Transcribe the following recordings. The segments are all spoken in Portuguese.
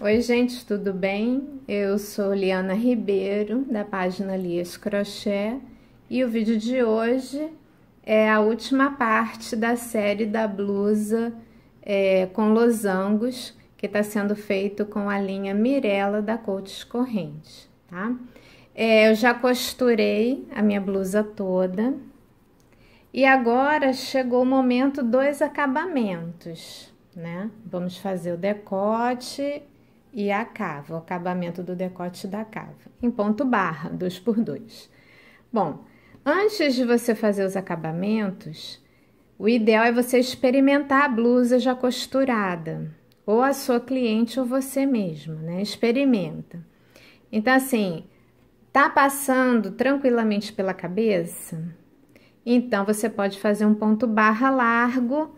Oi, gente, tudo bem? Eu sou Liana Ribeiro, da página Lias Crochê, e o vídeo de hoje é a última parte da série da blusa é, com losangos, que está sendo feito com a linha Mirella da Coates Corrente, tá? É, eu já costurei a minha blusa toda. E agora chegou o momento dos acabamentos, né? Vamos fazer o decote e a cava, o acabamento do decote da cava, em ponto barra, dois por dois. Bom, Antes de você fazer os acabamentos, o ideal é você experimentar a blusa já costurada, ou a sua cliente ou você mesmo, né? Experimenta. Então, assim, tá passando tranquilamente pela cabeça? Então, você pode fazer um ponto barra largo,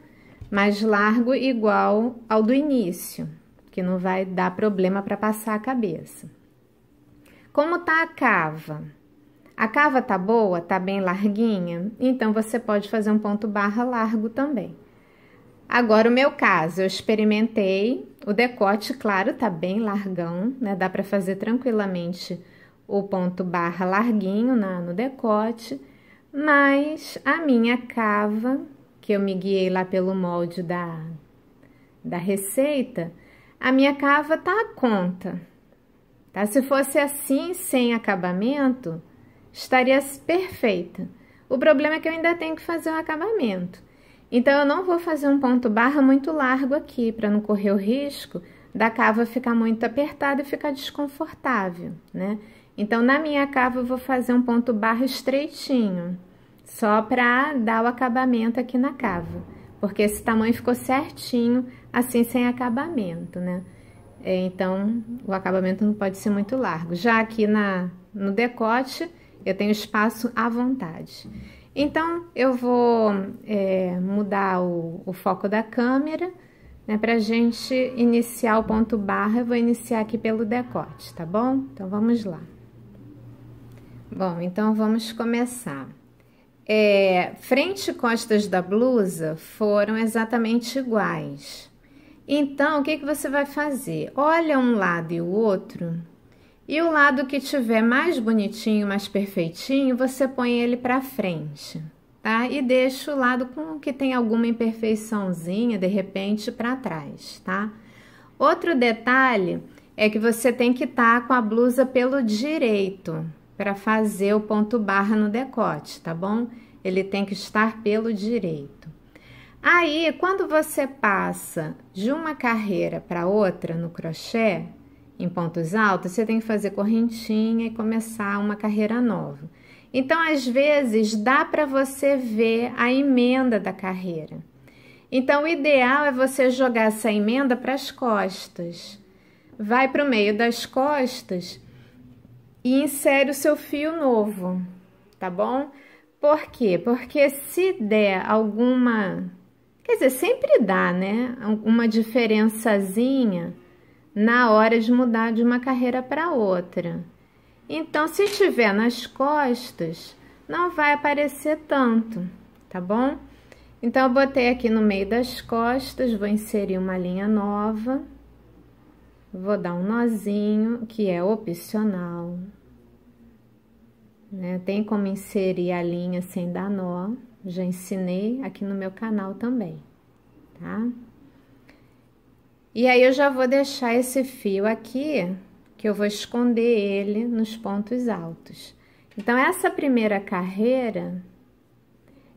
mais largo igual ao do início, que não vai dar problema para passar a cabeça. Como tá a cava? A cava tá boa, tá bem larguinha, então você pode fazer um ponto barra largo também. Agora o meu caso, eu experimentei, o decote, claro, tá bem largão, né? Dá para fazer tranquilamente o ponto barra larguinho na, no decote, mas a minha cava, que eu me guiei lá pelo molde da, da receita, a minha cava tá à conta, tá? Se fosse assim, sem acabamento, estaria perfeita. O problema é que eu ainda tenho que fazer o acabamento. Então, eu não vou fazer um ponto barra muito largo aqui, para não correr o risco da cava ficar muito apertada e ficar desconfortável, né? Então, na minha cava, eu vou fazer um ponto barra estreitinho, só para dar o acabamento aqui na cava. Porque esse tamanho ficou certinho, assim, sem acabamento, né? É, então, o acabamento não pode ser muito largo. Já aqui na, no decote, eu tenho espaço à vontade. Então, eu vou é, mudar o, o, foco da câmera, né, a gente iniciar o ponto barra, eu vou iniciar aqui pelo decote, tá bom? Então, vamos lá. Bom, então vamos começar. É, frente e costas da blusa foram exatamente iguais. Então, o que, que você vai fazer? Olha um lado e o outro e o lado que tiver mais bonitinho, mais perfeitinho, você põe ele para frente, tá? E deixa o lado com que tem alguma imperfeiçãozinha, de repente, para trás, tá? Outro detalhe é que você tem que estar tá com a blusa pelo direito para fazer o ponto barra no decote, tá bom? Ele tem que estar pelo direito. Aí, quando você passa de uma carreira para outra no crochê, em pontos altos, você tem que fazer correntinha e começar uma carreira nova. Então, às vezes, dá para você ver a emenda da carreira. Então, o ideal é você jogar essa emenda para as costas. Vai para o meio das costas e insere o seu fio novo, tá bom? Por quê? Porque se der alguma. Quer dizer, sempre dá, né? Uma diferençazinha na hora de mudar de uma carreira para outra. Então, se estiver nas costas, não vai aparecer tanto, tá bom? Então, eu botei aqui no meio das costas, vou inserir uma linha nova, vou dar um nozinho, que é opcional, né? Tem como inserir a linha sem dar nó, já ensinei aqui no meu canal também, tá? E aí eu já vou deixar esse fio aqui, que eu vou esconder ele nos pontos altos. Então, essa primeira carreira,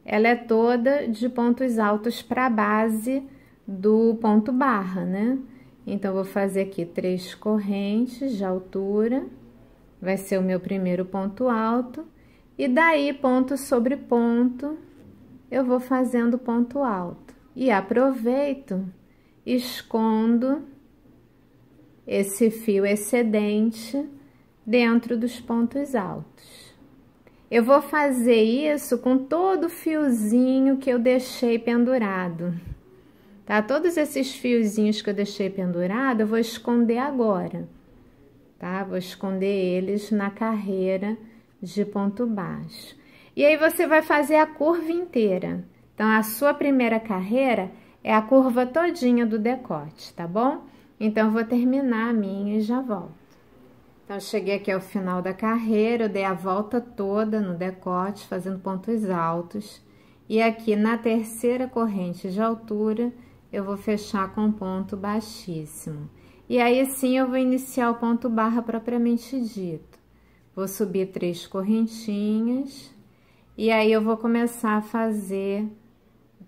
ela é toda de pontos altos para a base do ponto barra, né? Então, vou fazer aqui três correntes de altura, vai ser o meu primeiro ponto alto, e daí, ponto sobre ponto, eu vou fazendo ponto alto. E aproveito escondo esse fio excedente dentro dos pontos altos. Eu vou fazer isso com todo o fiozinho que eu deixei pendurado. Tá? Todos esses fiozinhos que eu deixei pendurado, eu vou esconder agora. Tá? Vou esconder eles na carreira de ponto baixo. E aí, você vai fazer a curva inteira. Então, a sua primeira carreira é a curva todinha do decote, tá bom? Então, vou terminar a minha e já volto. Então, cheguei aqui ao final da carreira, eu dei a volta toda no decote, fazendo pontos altos. E aqui na terceira corrente de altura, eu vou fechar com ponto baixíssimo. E aí, sim, eu vou iniciar o ponto barra propriamente dito. Vou subir três correntinhas. E aí, eu vou começar a fazer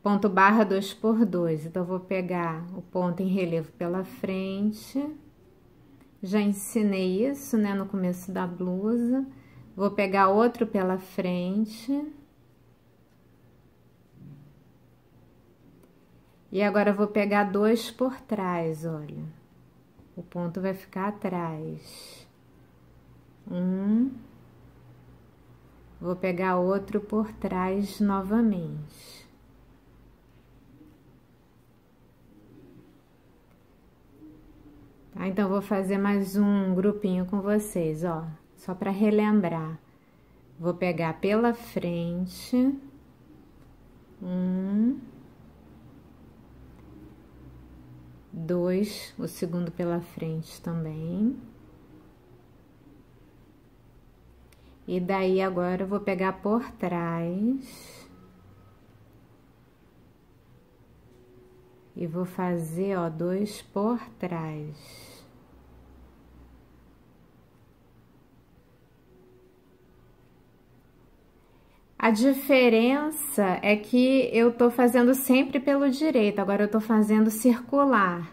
ponto barra 2 por 2. Então, vou pegar o ponto em relevo pela frente. Já ensinei isso, né, no começo da blusa. Vou pegar outro pela frente. E agora, vou pegar dois por trás, olha. O ponto vai ficar atrás. Um. Vou pegar outro por trás novamente. Tá? Então, vou fazer mais um grupinho com vocês, ó, só para relembrar. Vou pegar pela frente. Um. Dois, o segundo pela frente também. E daí agora eu vou pegar por trás. E vou fazer, ó, dois por trás. A diferença é que eu tô fazendo sempre pelo direito, agora eu tô fazendo circular.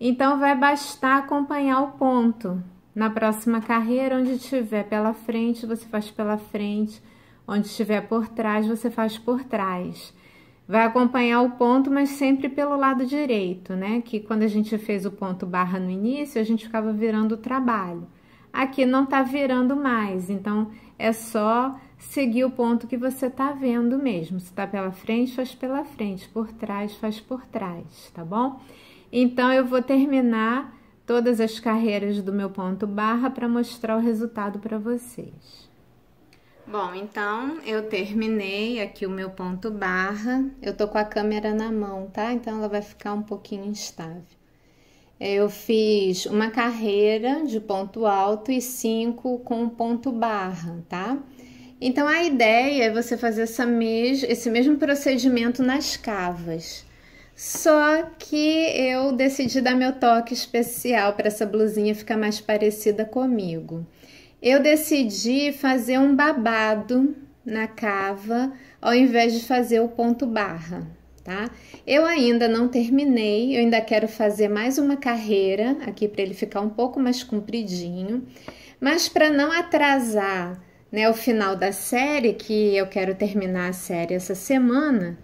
Então, vai bastar acompanhar o ponto. Na próxima carreira, onde tiver pela frente, você faz pela frente. Onde estiver por trás, você faz por trás. Vai acompanhar o ponto, mas sempre pelo lado direito, né? Que quando a gente fez o ponto barra no início, a gente ficava virando o trabalho. Aqui não tá virando mais, então é só seguir o ponto que você está vendo mesmo. Se está pela frente, faz pela frente, por trás, faz por trás, tá bom? Então, eu vou terminar todas as carreiras do meu ponto barra para mostrar o resultado para vocês. Bom, então eu terminei aqui o meu ponto barra. Eu tô com a câmera na mão, tá? Então ela vai ficar um pouquinho instável. Eu fiz uma carreira de ponto alto e cinco com ponto barra, tá? Então a ideia é você fazer essa mes esse mesmo procedimento nas cavas. Só que eu decidi dar meu toque especial para essa blusinha ficar mais parecida comigo. Eu decidi fazer um babado na cava ao invés de fazer o ponto barra, tá? Eu ainda não terminei, eu ainda quero fazer mais uma carreira aqui para ele ficar um pouco mais compridinho, mas para não atrasar né, o final da série, que eu quero terminar a série essa semana,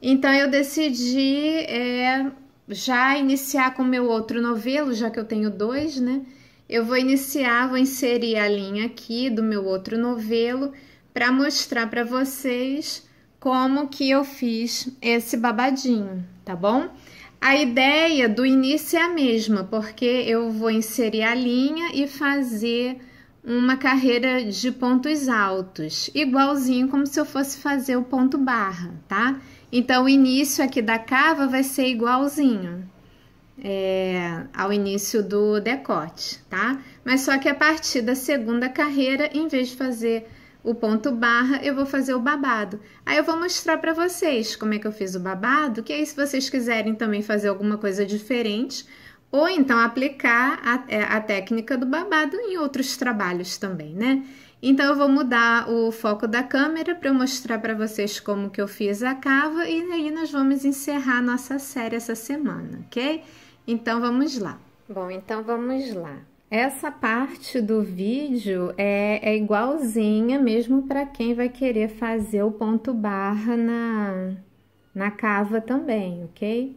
então eu decidi é, já iniciar com meu outro novelo, já que eu tenho dois, né? Eu vou iniciar, vou inserir a linha aqui do meu outro novelo para mostrar para vocês como que eu fiz esse babadinho, tá bom? A ideia do início é a mesma, porque eu vou inserir a linha e fazer uma carreira de pontos altos, igualzinho como se eu fosse fazer o ponto barra, tá? Então, o início aqui da cava vai ser igualzinho é, ao início do decote, tá? Mas só que a partir da segunda carreira, em vez de fazer o ponto barra, eu vou fazer o babado. Aí eu vou mostrar para vocês como é que eu fiz o babado, que aí se vocês quiserem também fazer alguma coisa diferente, ou então aplicar a, é, a técnica do babado em outros trabalhos também, né? Então eu vou mudar o foco da câmera para mostrar para vocês como que eu fiz a cava e aí nós vamos encerrar a nossa série essa semana, ok? Então vamos lá. Bom, então vamos lá. Essa parte do vídeo é, é igualzinha mesmo para quem vai querer fazer o ponto barra na, na cava também, ok?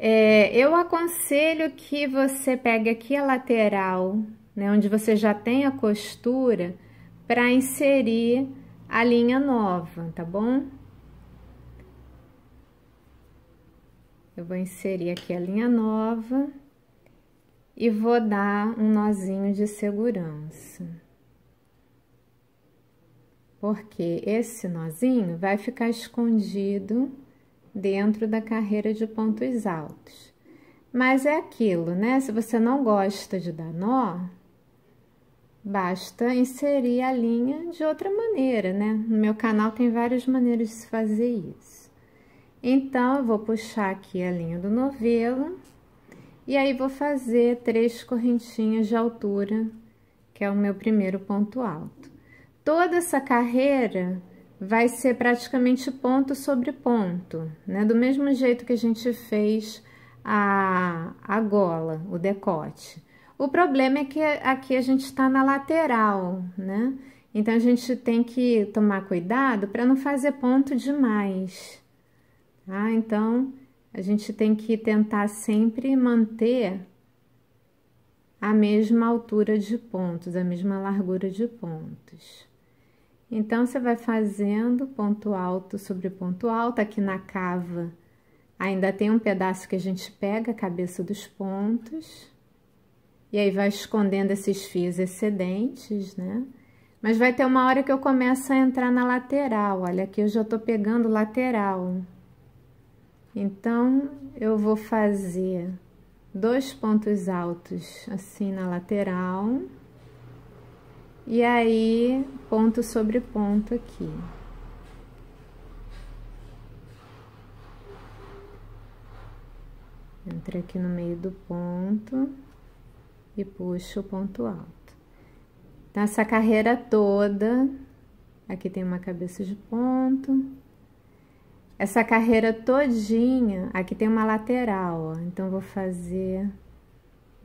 É, eu aconselho que você pegue aqui a lateral, né, onde você já tem a costura, para inserir a linha nova, tá bom? Eu vou inserir aqui a linha nova e vou dar um nozinho de segurança. Porque esse nozinho vai ficar escondido dentro da carreira de pontos altos. Mas é aquilo, né? Se você não gosta de dar nó, basta inserir a linha de outra maneira, né? No meu canal tem várias maneiras de se fazer isso. Então, eu vou puxar aqui a linha do novelo e aí vou fazer três correntinhas de altura, que é o meu primeiro ponto alto. Toda essa carreira vai ser praticamente ponto sobre ponto, né? Do mesmo jeito que a gente fez a, a gola, o decote. O problema é que aqui a gente está na lateral, né? Então a gente tem que tomar cuidado para não fazer ponto demais, tá? Então a gente tem que tentar sempre manter a mesma altura de pontos, a mesma largura de pontos. Então, você vai fazendo ponto alto sobre ponto alto. Aqui na cava, ainda tem um pedaço que a gente pega a cabeça dos pontos. E aí, vai escondendo esses fios excedentes, né? Mas vai ter uma hora que eu começo a entrar na lateral. Olha, aqui eu já tô pegando lateral. Então, eu vou fazer dois pontos altos assim na lateral. E aí, ponto sobre ponto aqui. Entra aqui no meio do ponto e puxa o ponto alto. Nessa carreira toda, aqui tem uma cabeça de ponto. Essa carreira todinha, aqui tem uma lateral, ó. Então, vou fazer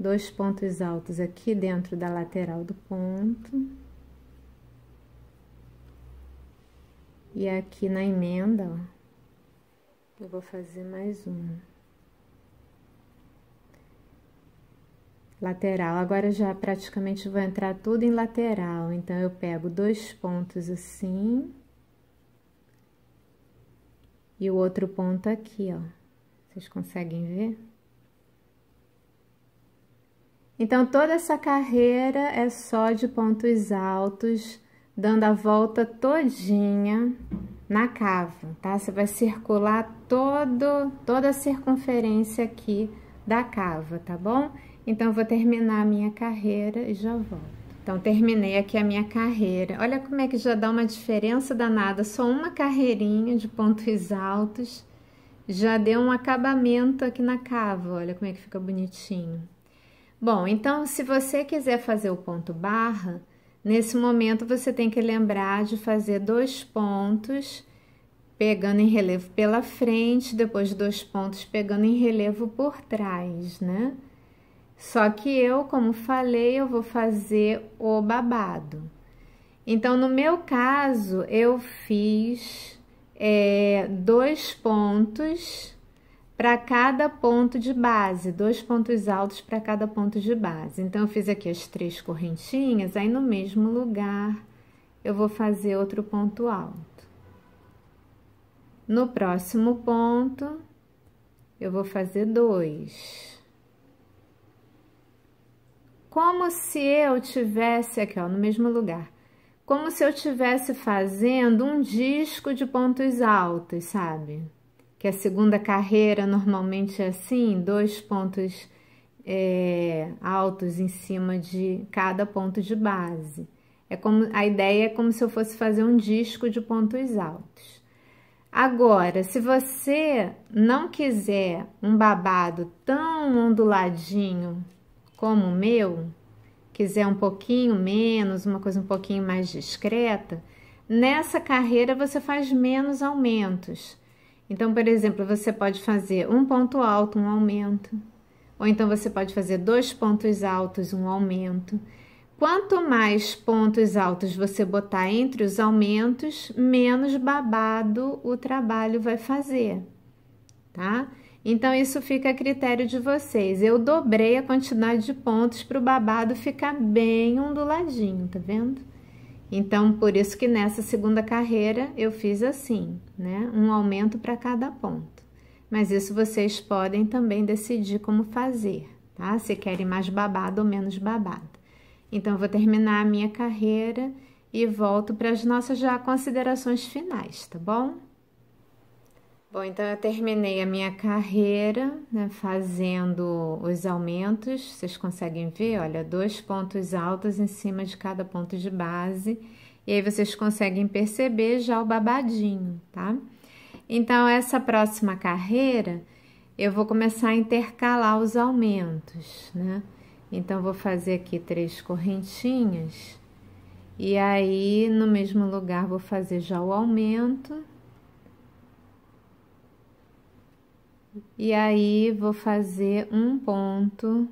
dois pontos altos aqui dentro da lateral do ponto. E aqui na emenda, ó, eu vou fazer mais um. Lateral, agora já praticamente vou entrar tudo em lateral, então eu pego dois pontos assim. E o outro ponto aqui, ó. Vocês conseguem ver? Então, toda essa carreira é só de pontos altos, dando a volta todinha na cava, tá? Você vai circular todo, toda a circunferência aqui da cava, tá bom? Então, eu vou terminar a minha carreira e já volto. Então, terminei aqui a minha carreira. Olha como é que já dá uma diferença danada. Só uma carreirinha de pontos altos já deu um acabamento aqui na cava. Olha como é que fica bonitinho. Bom, então se você quiser fazer o ponto barra, nesse momento você tem que lembrar de fazer dois pontos pegando em relevo pela frente, depois dois pontos pegando em relevo por trás, né? Só que eu, como falei, eu vou fazer o babado. Então, no meu caso, eu fiz é, dois pontos para cada ponto de base, dois pontos altos para cada ponto de base. Então, eu fiz aqui as três correntinhas, aí no mesmo lugar eu vou fazer outro ponto alto. No próximo ponto, eu vou fazer dois. Como se eu tivesse, aqui ó, no mesmo lugar, como se eu tivesse fazendo um disco de pontos altos, sabe? que a segunda carreira normalmente é assim, dois pontos é, altos em cima de cada ponto de base. É como a ideia é como se eu fosse fazer um disco de pontos altos. Agora, se você não quiser um babado tão onduladinho como o meu, quiser um pouquinho menos, uma coisa um pouquinho mais discreta, nessa carreira você faz menos aumentos. Então, por exemplo, você pode fazer um ponto alto, um aumento. Ou então você pode fazer dois pontos altos, um aumento. Quanto mais pontos altos você botar entre os aumentos, menos babado o trabalho vai fazer, tá? Então, isso fica a critério de vocês. Eu dobrei a quantidade de pontos para o babado ficar bem onduladinho, tá vendo? Então, por isso que nessa segunda carreira eu fiz assim, né? Um aumento para cada ponto. Mas isso vocês podem também decidir como fazer, tá? Se querem mais babado ou menos babado. Então, vou terminar a minha carreira e volto para as nossas já considerações finais, tá bom? Bom, então eu terminei a minha carreira né, fazendo os aumentos. Vocês conseguem ver, olha, dois pontos altos em cima de cada ponto de base. E aí vocês conseguem perceber já o babadinho, tá? Então, essa próxima carreira, eu vou começar a intercalar os aumentos, né? Então, vou fazer aqui três correntinhas. E aí, no mesmo lugar, vou fazer já o aumento E aí, vou fazer um ponto,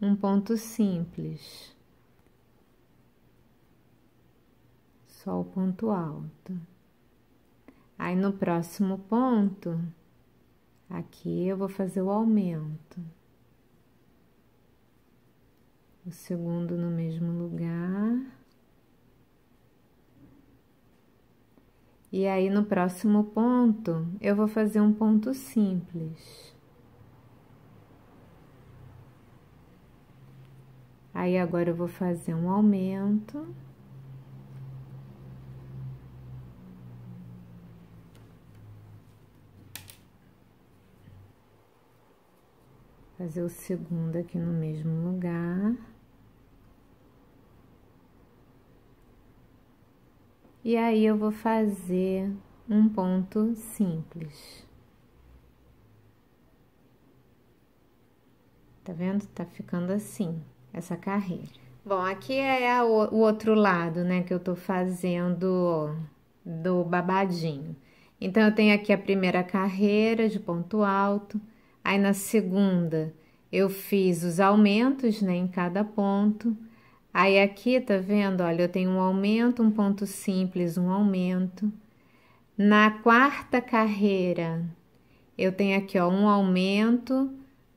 um ponto simples. Só o ponto alto. Aí, no próximo ponto, aqui eu vou fazer o aumento. O segundo no mesmo lugar. E aí, no próximo ponto, eu vou fazer um ponto simples. Aí, agora eu vou fazer um aumento. Fazer o segundo aqui no mesmo lugar. E aí eu vou fazer um ponto simples. Tá vendo? Tá ficando assim, essa carreira. Bom, aqui é a, o outro lado, né, que eu tô fazendo do babadinho. Então, eu tenho aqui a primeira carreira de ponto alto, aí na segunda eu fiz os aumentos, né, em cada ponto. Aí aqui, tá vendo? Olha, eu tenho um aumento, um ponto simples, um aumento. Na quarta carreira, eu tenho aqui, ó, um aumento,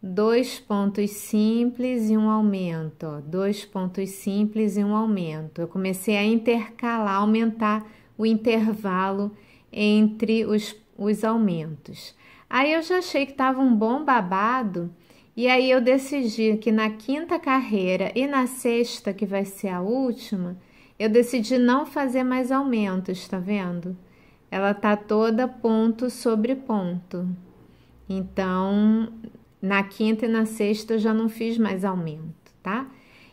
dois pontos simples e um aumento, ó, dois pontos simples e um aumento. Eu comecei a intercalar, aumentar o intervalo entre os, os aumentos. Aí eu já achei que tava um bom babado e aí eu decidi que na quinta carreira e na sexta, que vai ser a última, eu decidi não fazer mais aumentos, tá vendo? Ela tá toda ponto sobre ponto. Então, na quinta e na sexta eu já não fiz mais aumento, tá?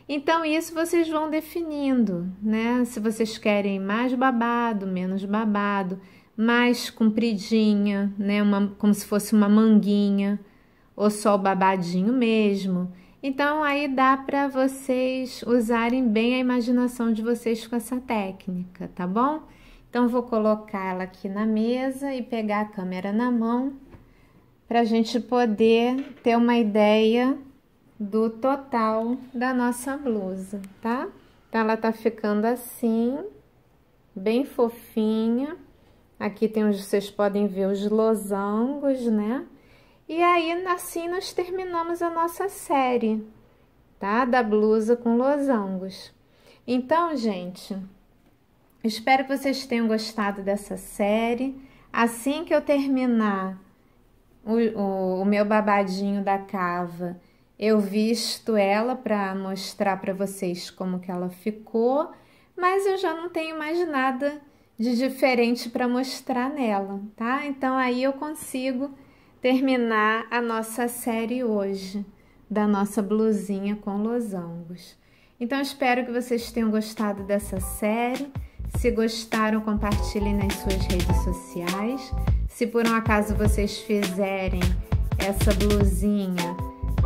Então, isso vocês vão definindo, né? Se vocês querem mais babado, menos babado, mais compridinha, né? Uma, como se fosse uma manguinha ou só o babadinho mesmo. Então aí dá para vocês usarem bem a imaginação de vocês com essa técnica, tá bom? Então vou colocá-la aqui na mesa e pegar a câmera na mão para a gente poder ter uma ideia do total da nossa blusa, tá? Então ela tá ficando assim, bem fofinha. Aqui tem onde vocês podem ver os losangos, né? E aí, assim, nós terminamos a nossa série, tá? Da blusa com losangos. Então, gente, espero que vocês tenham gostado dessa série. Assim que eu terminar o, o, o meu babadinho da cava, eu visto ela para mostrar para vocês como que ela ficou, mas eu já não tenho mais nada de diferente para mostrar nela, tá? Então aí eu consigo terminar a nossa série hoje da nossa blusinha com losangos. Então espero que vocês tenham gostado dessa série. Se gostaram, compartilhem nas suas redes sociais. Se por um acaso vocês fizerem essa blusinha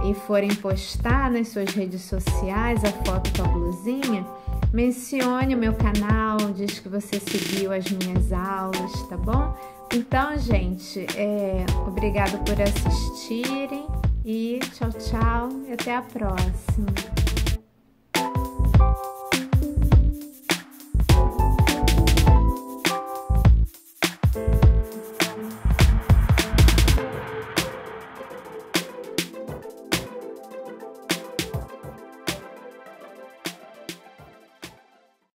e forem postar nas suas redes sociais a foto com a blusinha, Mencione o meu canal, diz que você seguiu as minhas aulas, tá bom? Então, gente, é, obrigado por assistirem e tchau, tchau e até a próxima.